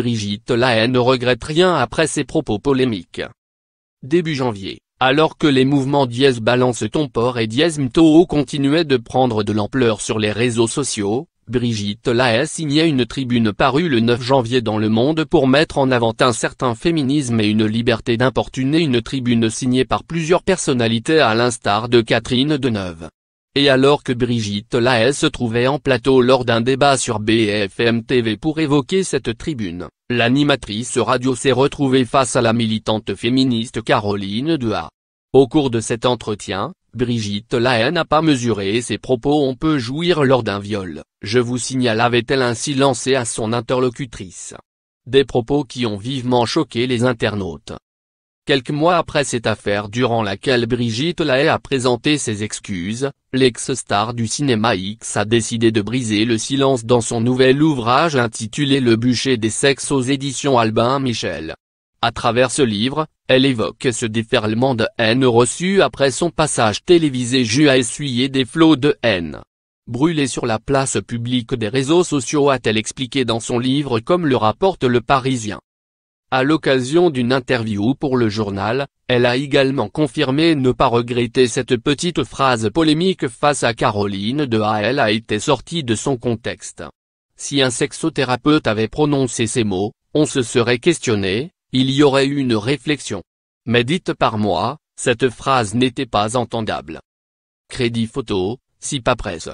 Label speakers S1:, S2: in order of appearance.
S1: Brigitte Lahaye ne regrette rien après ses propos polémiques. Début janvier, alors que les mouvements dièse balance ton port et dièse Mtoho continuaient de prendre de l'ampleur sur les réseaux sociaux, Brigitte Lahaye signait une tribune parue le 9 janvier dans Le Monde pour mettre en avant un certain féminisme et une liberté d'importuner une tribune signée par plusieurs personnalités à l'instar de Catherine Deneuve, et alors que Brigitte Lahaye se trouvait en plateau lors d'un débat sur BFM TV pour évoquer cette tribune, l'animatrice radio s'est retrouvée face à la militante féministe Caroline Dua. Au cours de cet entretien, Brigitte Lahaye n'a pas mesuré ses propos on peut jouir lors d'un viol, je vous signale avait-elle ainsi lancé à son interlocutrice. Des propos qui ont vivement choqué les internautes. Quelques mois après cette affaire durant laquelle Brigitte Lahaye a présenté ses excuses, l'ex-star du cinéma X a décidé de briser le silence dans son nouvel ouvrage intitulé Le bûcher des sexes aux éditions Albin Michel. À travers ce livre, elle évoque ce déferlement de haine reçu après son passage télévisé Jus à essuyer des flots de haine. Brûlée sur la place publique des réseaux sociaux a-t-elle expliqué dans son livre comme le rapporte le Parisien. À l'occasion d'une interview pour le journal, elle a également confirmé ne pas regretter cette petite phrase polémique face à Caroline de Haël a été sortie de son contexte. Si un sexothérapeute avait prononcé ces mots, on se serait questionné, il y aurait eu une réflexion. Mais dite par moi, cette phrase n'était pas entendable. Crédit photo, si pas presse.